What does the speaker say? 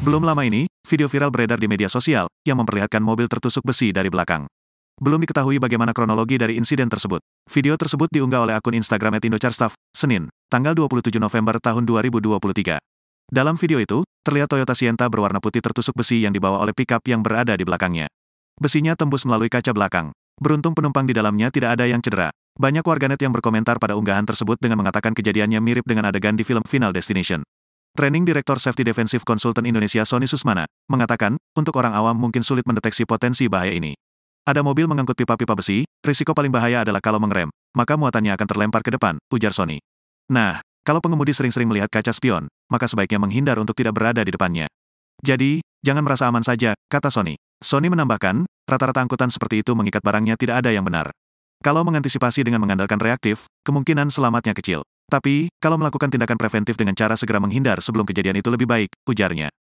Belum lama ini, video viral beredar di media sosial, yang memperlihatkan mobil tertusuk besi dari belakang. Belum diketahui bagaimana kronologi dari insiden tersebut. Video tersebut diunggah oleh akun Instagram @indocharstaff, Senin, tanggal 27 November tahun 2023. Dalam video itu, terlihat Toyota Sienta berwarna putih tertusuk besi yang dibawa oleh pickup yang berada di belakangnya. Besinya tembus melalui kaca belakang. Beruntung penumpang di dalamnya tidak ada yang cedera. Banyak warganet yang berkomentar pada unggahan tersebut dengan mengatakan kejadiannya mirip dengan adegan di film Final Destination. Training Direktur Safety Defensive Consultant Indonesia Sony Susmana, mengatakan, untuk orang awam mungkin sulit mendeteksi potensi bahaya ini. Ada mobil mengangkut pipa-pipa besi, risiko paling bahaya adalah kalau mengerem, maka muatannya akan terlempar ke depan, ujar Sony. Nah, kalau pengemudi sering-sering melihat kaca spion, maka sebaiknya menghindar untuk tidak berada di depannya. Jadi, jangan merasa aman saja, kata Sony. Sony menambahkan, rata-rata angkutan seperti itu mengikat barangnya tidak ada yang benar. Kalau mengantisipasi dengan mengandalkan reaktif, kemungkinan selamatnya kecil. Tapi, kalau melakukan tindakan preventif dengan cara segera menghindar sebelum kejadian itu lebih baik, ujarnya.